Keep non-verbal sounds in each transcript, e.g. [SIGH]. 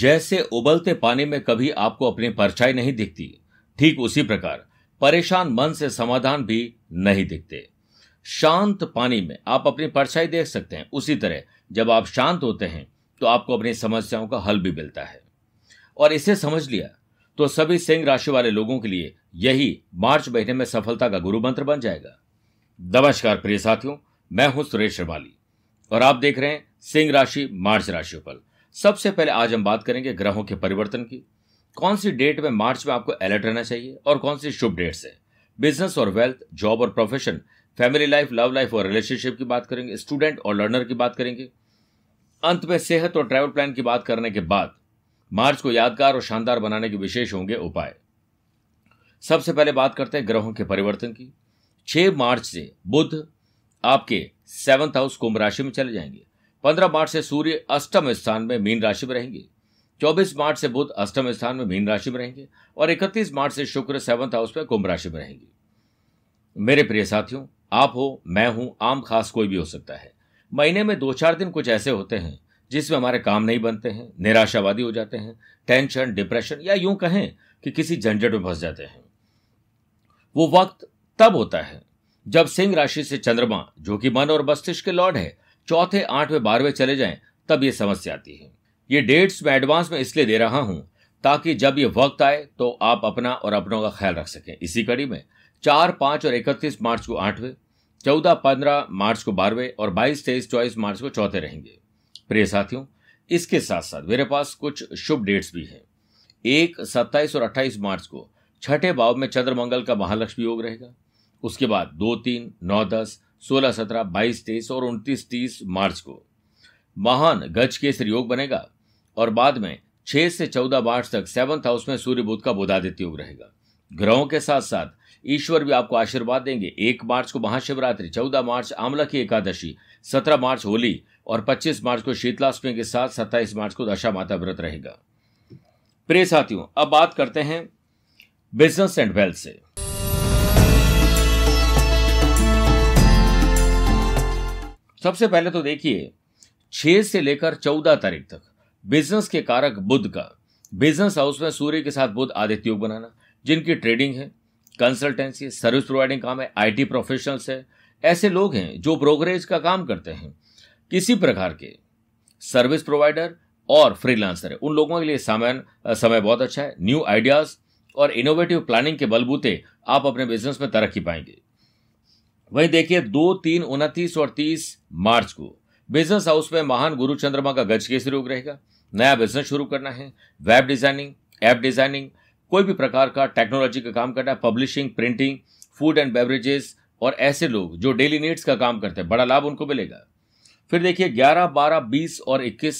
जैसे उबलते पानी में कभी आपको अपनी परछाई नहीं दिखती ठीक उसी प्रकार परेशान मन से समाधान भी नहीं दिखते शांत पानी में आप अपनी परछाई देख सकते हैं उसी तरह जब आप शांत होते हैं तो आपको अपनी समस्याओं का हल भी मिलता है और इसे समझ लिया तो सभी सिंह राशि वाले लोगों के लिए यही मार्च महीने में सफलता का गुरु मंत्र बन जाएगा नमस्कार प्रिय साथियों मैं हूं सुरेश श्रिवाली और आप देख रहे हैं सिंह राशि मार्च पर सबसे पहले आज हम बात करेंगे ग्रहों के परिवर्तन की कौन सी डेट में मार्च में आपको अलर्ट रहना चाहिए और कौन सी शुभ डेट्स है बिजनेस और वेल्थ जॉब और profession family life love life और रिलेशनशिप की बात करेंगे स्टूडेंट और लर्नर की बात करेंगे अंत में सेहत और ट्रैवल प्लान की बात करने के बाद मार्च को यादगार और शानदार बनाने के विशेष होंगे उपाय सबसे पहले बात करते हैं ग्रहों के परिवर्तन की 6 मार्च से बुध आपके सेवंथ हाउस कुंभ राशि में चले जाएंगे पंद्रह मार्च से सूर्य अष्टम स्थान में मीन राशि में रहेंगे चौबीस मार्च से बुध अष्टम स्थान में मीन राशि में रहेंगे और इकतीस मार्च से शुक्र सेवंथ हाउस में कुंभ राशि में रहेंगे मेरे प्रिय साथियों आप हो मैं हूं आम खास कोई भी हो सकता है महीने में दो चार दिन कुछ ऐसे होते हैं जिसमें हमारे काम नहीं बनते हैं निराशावादी हो जाते हैं टेंशन डिप्रेशन या यूं कहें कि किसी झंझट में फंस जाते हैं वो वक्त तब होता है जब सिंह राशि से चंद्रमा जो कि मन और मस्तिष्क के लॉर्ड है चौथे आठवें बारहवें चले जाएं तब ये समस्या आती है ये डेट्स मैं एडवांस में इसलिए दे रहा हूं ताकि जब ये वक्त आए तो आप अपना और अपनों का ख्याल रख सकें इसी कड़ी में चार पाँच और इकतीस मार्च को आठवें चौदह पंद्रह मार्च को बारहवें और बाईस तेईस चौबीस मार्च को चौथे रहेंगे प्रिय साथियों इसके साथ साथ मेरे पास कुछ शुभ डेट्स भी हैं एक सत्ताईस और अट्ठाईस मार्च को छठे भाव में चंद्रमंगल का महालक्ष्मी योग रहेगा उसके बाद दो तीन नौ दस सोलह सत्रह बाईस तेईस और उनतीस तीस मार्च को महान गज के योग बनेगा और बाद में छह से चौदह मार्च तक सेवंथ हाउस में सूर्य बुद्ध का बोधादित्य योग रहेगा ग्रहों के साथ साथ ईश्वर भी आपको आशीर्वाद देंगे एक मार्च को महाशिवरात्रि चौदह मार्च आमला की एकादशी सत्रह मार्च होली और पच्चीस मार्च को शीतलाष्टमी के साथ सत्ताईस मार्च को दशा माता व्रत रहेगा प्रिय साथियों अब बात करते हैं बिजनेस एंड वेल्थ से सबसे पहले तो देखिए छह से लेकर चौदह तारीख तक बिजनेस के कारक बुद्ध का बिजनेस हाउस में सूर्य के साथ बुद्ध आदित्य योग बनाना जिनकी ट्रेडिंग है कंसल्टेंसी सर्विस प्रोवाइडिंग काम है आईटी प्रोफेशनल्स है ऐसे लोग हैं जो ब्रोकरेज का काम करते हैं किसी प्रकार के सर्विस प्रोवाइडर और फ्रीलांसर है उन लोगों के लिए समय समय बहुत अच्छा है न्यू आइडियाज़ और इनोवेटिव प्लानिंग के बलबूते आप अपने बिजनेस में तरक्की पाएंगे वहीं देखिए दो तीन उनतीस और तीस मार्च को बिजनेस हाउस में महान गुरु चंद्रमा का गज केसरी योग रहेगा नया बिजनेस शुरू करना है वेब डिजाइनिंग ऐप डिजाइनिंग कोई भी प्रकार का टेक्नोलॉजी का काम करना है publishing printing food and beverages और ऐसे लोग जो डेली नीड्स का काम करते हैं बड़ा लाभ उनको मिलेगा फिर देखिए 11, 12, 20 और 21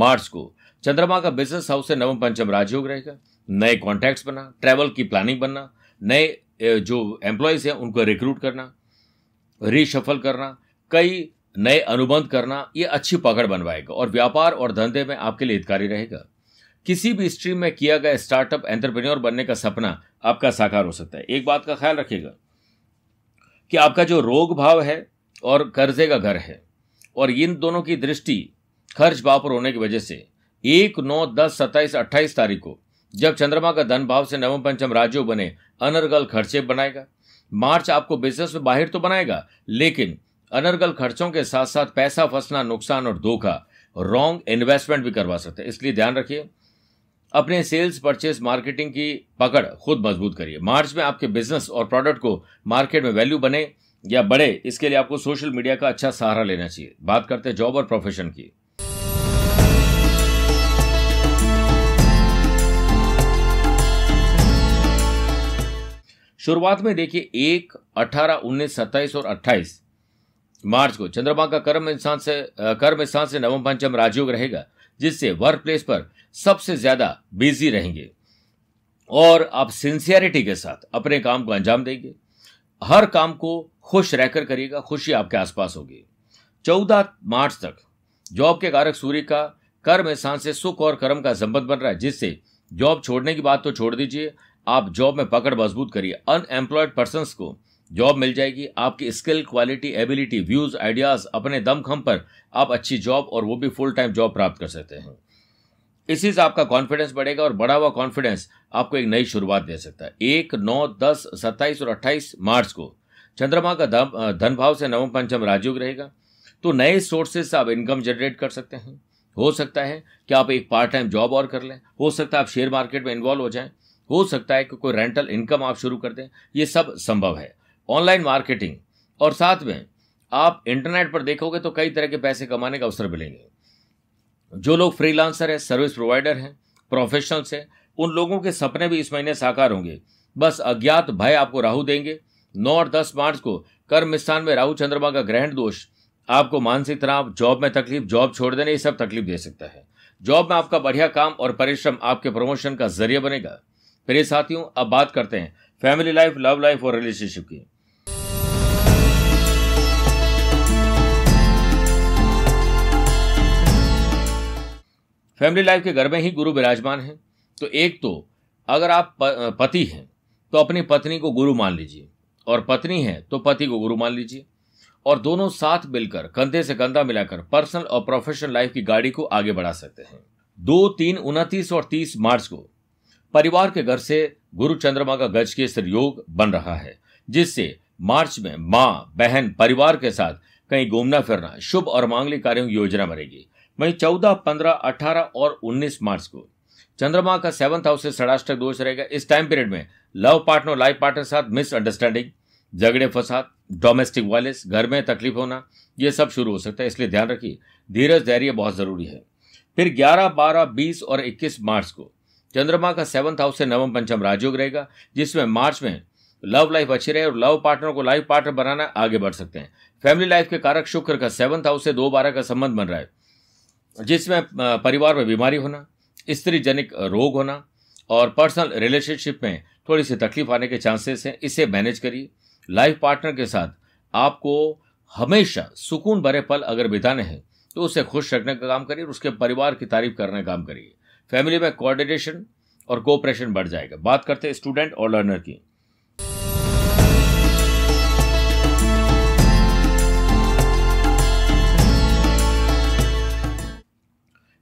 मार्च को चंद्रमा का बिजनेस हाउस से नवम पंचम राजयोग रहेगा नए कॉन्टैक्ट्स बना ट्रैवल की प्लानिंग बनना नए जो एम्प्लॉयज़ हैं उनको रिक्रूट करना रिशफल करना कई नए अनुबंध करना ये अच्छी पकड़ बनवाएगा और व्यापार और धंधे में आपके लिए हितकारी रहेगा किसी भी स्ट्रीम में किया गया स्टार्टअप एंटरप्रेन्योर बनने का सपना आपका साकार हो सकता है एक बात का ख्याल रखिएगा कि आपका जो रोग भाव है और कर्जे का घर है और इन दोनों की दृष्टि खर्च भाव पर होने की वजह से एक नौ दस सत्ताईस अट्ठाईस तारीख को जब चंद्रमा का धन भाव से नवम पंचम राज्यों बने अनर्गल खर्चे बनाएगा मार्च आपको बिजनेस में बाहर तो बनाएगा लेकिन अनर्गल खर्चों के साथ साथ पैसा फंसना नुकसान और धोखा रॉन्ग इन्वेस्टमेंट भी करवा सकते हैं इसलिए ध्यान रखिए अपने सेल्स परचेस मार्केटिंग की पकड़ खुद मजबूत करिए मार्च में आपके बिजनेस और प्रोडक्ट को मार्केट में वैल्यू बने या बढ़े इसके लिए आपको सोशल मीडिया का अच्छा सहारा लेना चाहिए बात करते हैं जॉब और प्रोफेशन की शुरुआत में देखिए एक अठारह उन्नीस सत्ताईस और अट्ठाईस मार्च को चंद्रमा का कर्म स्थान से कर्म स्थान से नवम पंचम राजयोग रहेगा जिससे वर्क प्लेस पर सबसे ज्यादा बिजी रहेंगे और आप सिंसियरिटी के साथ अपने काम को अंजाम देंगे हर काम को खुश रहकर करिएगा खुशी आपके आसपास होगी चौदह मार्च तक जॉब के कारक सूर्य का कर्म स्थान से सुख और कर्म का संबंध बन रहा है जिससे जॉब छोड़ने की बात तो छोड़ दीजिए आप जॉब में पकड़ मजबूत करिए अनएम्प्लॉयड पर्सन को जॉब मिल जाएगी आपकी skill quality ability views ideas अपने दमखम पर आप अच्छी जॉब और वो भी फुल टाइम जॉब प्राप्त कर सकते हैं इसी से आपका कॉन्फिडेंस बढ़ेगा और बढ़ा हुआ कॉन्फिडेंस आपको एक नई शुरुआत दे सकता है एक नौ दस सत्ताईस और अट्ठाईस मार्च को चंद्रमा का धन भाव से नवम पंचम राजयोग रहेगा तो नए सोर्सेज से आप इनकम जनरेट कर सकते हैं हो सकता है कि आप एक पार्ट टाइम जॉब और कर लें हो सकता है आप शेयर मार्केट में इन्वॉल्व हो जाएं हो सकता है कि कोई रेंटल इनकम आप शुरू कर दें ये सब संभव है ऑनलाइन मार्केटिंग और साथ में आप इंटरनेट पर देखोगे तो कई तरह के पैसे कमाने का अवसर मिलेंगे जो लोग फ्रीलांसर हैं सर्विस प्रोवाइडर हैं प्रोफेशनल्स हैं उन लोगों के सपने भी इस महीने साकार होंगे बस अज्ञात भय आपको राहु देंगे नौ और दस मार्च को कर्म स्थान में राहु चंद्रमा का ग्रहण दोष आपको मानसिक तनाव जॉब में तकलीफ जॉब छोड़ देने ये सब तकलीफ दे सकता है जॉब में आपका बढ़िया काम और परिश्रम आपके प्रमोशन का जरिया बनेगा मेरे साथियों अब बात करते हैं फैमिली लाइफ लव लाइफ और रिलेशनशिप की फैमिली लाइफ के घर में ही गुरु विराजमान हैं तो एक तो अगर आप पति हैं तो अपनी पत्नी को गुरु मान लीजिए और पत्नी है तो पति को गुरु मान लीजिए और दोनों साथ मिलकर कंधे से कंधा मिलाकर पर्सनल और प्रोफेशनल लाइफ की गाड़ी को आगे बढ़ा सकते हैं दो तीन उनतीस और तीस मार्च को परिवार के घर से गुरु चंद्रमा का गज केसर योग बन रहा है जिससे मार्च में माँ बहन परिवार के साथ कहीं घूमना फिरना शुभ और मांगलिक कार्यों की योजना बनेगी वहीं चौदह पंद्रह अठारह और उन्नीस मार्च को चंद्रमा का सेवंथ हाउस से षडाष्टक दोष रहेगा इस टाइम पीरियड में लव पार्टनर लाइफ पार्टनर साथ मिसअंडरस्टैंडिंग झगड़े फसाद डोमेस्टिक वायलेंस घर में तकलीफ होना ये सब शुरू हो सकता है इसलिए ध्यान रखिए धीरज धैर्य बहुत ज़रूरी है फिर 11, 12, 20 और 21 मार्च को चंद्रमा का सेवंथ हाउस से नवम पंचम राजयोग रहेगा जिसमें मार्च में लव लाइफ अच्छी रहे और लव पार्टनर को लाइफ पार्टनर बनाना आगे बढ़ सकते हैं फैमिली लाइफ के कारक शुक्र का सेवंथ हाउस से दो बारह का संबंध बन रहा है जिसमें परिवार में बीमारी होना स्त्री जनिक रोग होना और पर्सनल रिलेशनशिप में थोड़ी सी तकलीफ आने के चांसेस हैं इसे मैनेज करिए लाइफ पार्टनर के साथ आपको हमेशा सुकून भरे पल अगर बिताने हैं तो उसे खुश रखने का काम करिए और उसके परिवार की तारीफ करने का काम करिए फैमिली में कोऑर्डिनेशन और कोऑपरेशन बढ़ जाएगा बात करते हैं स्टूडेंट और लर्नर की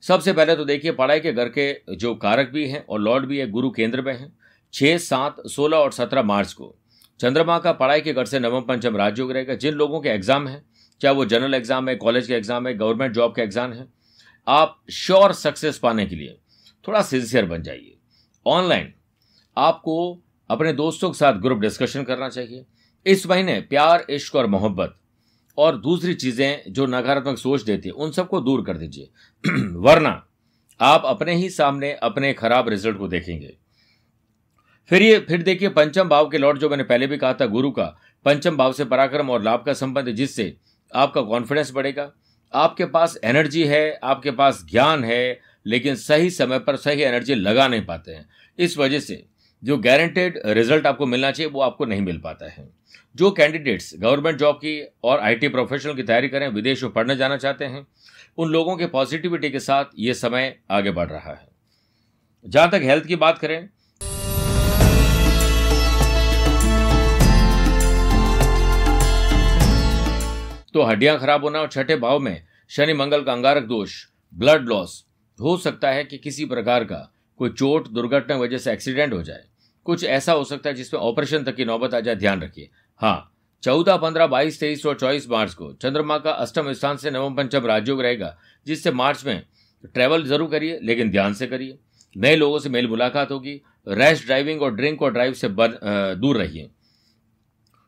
सबसे पहले तो देखिए पढ़ाई के घर के जो कारक भी हैं और लॉर्ड भी है गुरु केंद्र में हैं छः सात सोलह और सत्रह मार्च को चंद्रमा का पढ़ाई के घर से नवम पंचम राजयोग रहेगा जिन लोगों के एग्जाम हैं चाहे वो जनरल एग्जाम है कॉलेज के एग्जाम है गवर्नमेंट जॉब के एग्जाम है आप श्योर सक्सेस पाने के लिए थोड़ा सिंसियर बन जाइए ऑनलाइन आपको अपने दोस्तों के साथ ग्रुप डिस्कशन करना चाहिए इस महीने प्यार इश्क और मोहब्बत और दूसरी चीज़ें जो नकारात्मक सोच देती है उन सबको दूर कर दीजिए [CLEARS THROAT] वरना आप अपने ही सामने अपने खराब रिजल्ट को देखेंगे फिर ये फिर देखिए पंचम भाव के लॉर्ड जो मैंने पहले भी कहा था गुरु का पंचम भाव से पराक्रम और लाभ का संबंध है जिससे आपका कॉन्फिडेंस बढ़ेगा आपके पास एनर्जी है आपके पास ज्ञान है लेकिन सही समय पर सही एनर्जी लगा नहीं पाते हैं इस वजह से जो गारंटेड रिजल्ट आपको मिलना चाहिए वो आपको नहीं मिल पाता है जो कैंडिडेट्स गवर्नमेंट जॉब की और आईटी प्रोफेशनल की तैयारी करें विदेश में पढ़ने जाना चाहते हैं उन लोगों के पॉजिटिविटी के साथ ये समय आगे बढ़ रहा है जहां तक हेल्थ की बात करें तो हड्डियां खराब होना और छठे भाव में शनि मंगल का अंगारक दोष ब्लड लॉस हो सकता है कि किसी प्रकार का कोई चोट दुर्घटना वजह से एक्सीडेंट हो जाए कुछ ऐसा हो सकता है जिसमें ऑपरेशन तक की नौबत आ जाए ध्यान रखिए हाँ चौदह पंद्रह बाईस तेईस और चौबीस मार्च को चंद्रमा का अष्टम स्थान से नवम पंचम राजयोग रहेगा जिससे मार्च में ट्रैवल जरूर करिए लेकिन ध्यान से करिए नए लोगों से मेल मुलाकात होगी रैश ड्राइविंग और ड्रिंक और ड्राइव से बर, आ, दूर रहिए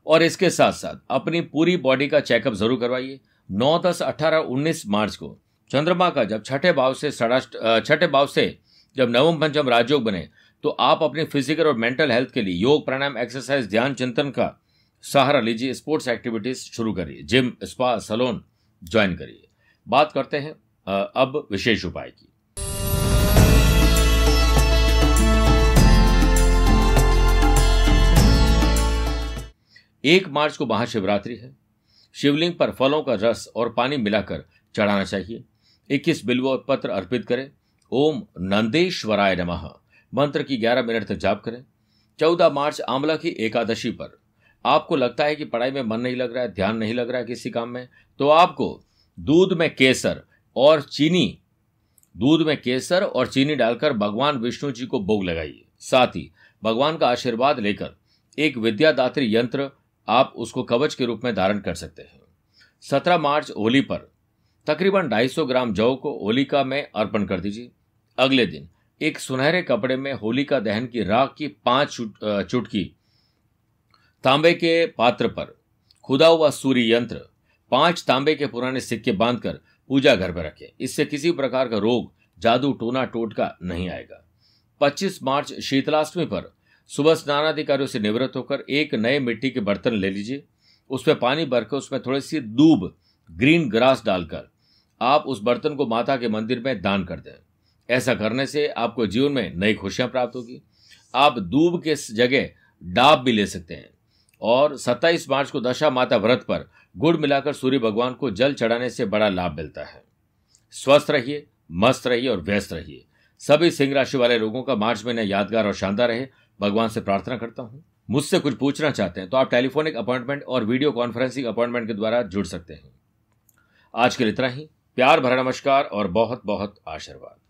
और इसके साथ साथ अपनी पूरी बॉडी का चेकअप जरूर करवाइए नौ दस अट्ठारह उन्नीस मार्च को चंद्रमा का जब छठे भाव से षडाष्ट छठे भाव से जब नवम पंचम राजयोग बने तो आप अपने फिजिकल और मेंटल हेल्थ के लिए योग प्राणायाम एक्सरसाइज ध्यान चिंतन का सहारा लीजिए स्पोर्ट्स एक्टिविटीज शुरू करिए जिम स्पा सलोन ज्वाइन करिए बात करते हैं अब विशेष उपाय की एक मार्च को महाशिवरात्रि है शिवलिंग पर फलों का रस और पानी मिलाकर चढ़ाना चाहिए इक्कीस बिल्व पत्र अर्पित करें ओम नंदेश्वराय नमः मंत्र की ग्यारह मिनट तक जाप करें चौदह मार्च आंवला की एकादशी पर आपको लगता है कि पढ़ाई में मन नहीं लग रहा है ध्यान नहीं लग रहा है किसी काम में तो आपको दूध में केसर और चीनी दूध में केसर और चीनी डालकर भगवान विष्णु जी को भोग लगाइए साथ ही भगवान का आशीर्वाद लेकर एक विद्यादात्री यंत्र आप उसको कवच के रूप में धारण कर सकते हैं सत्रह मार्च होली पर तकरीबन 250 ग्राम जौ को होलिका में अर्पण कर दीजिए अगले दिन एक सुनहरे कपड़े में होलिका दहन की राख की पांच चुटकी तांबे के पात्र पर खुदा हुआ सूर्य यंत्र पांच तांबे के पुराने सिक्के बांधकर पूजा घर पर रखें इससे किसी प्रकार का रोग जादू टोना टोटका नहीं आएगा 25 मार्च शीतलाष्टमी पर सुबह स्नान अधिकारियों से निवृत्त होकर एक नए मिट्टी के बर्तन ले लीजिए उसमें पानी भरकर उसमें थोड़ी सी दूब ग्रीन ग्रास डालकर आप उस बर्तन को माता के मंदिर में दान कर दें ऐसा करने से आपको जीवन में नई खुशियां प्राप्त होगी आप दूब के जगह डाब भी ले सकते हैं और 27 मार्च को दशा माता व्रत पर गुड़ मिलाकर सूर्य भगवान को जल चढ़ाने से बड़ा लाभ मिलता है स्वस्थ रहिए मस्त रहिए और व्यस्त रहिए सभी सिंह राशि वाले लोगों का मार्च महीना यादगार और शानदार रहे भगवान से प्रार्थना करता हूँ मुझसे कुछ पूछना चाहते हैं तो आप टेलीफोनिक अपॉइंटमेंट और वीडियो कॉन्फ्रेंसिंग अपॉइंटमेंट के द्वारा जुड़ सकते हैं आज के लिए इतना ही प्यार भरा नमस्कार और बहुत बहुत आशीर्वाद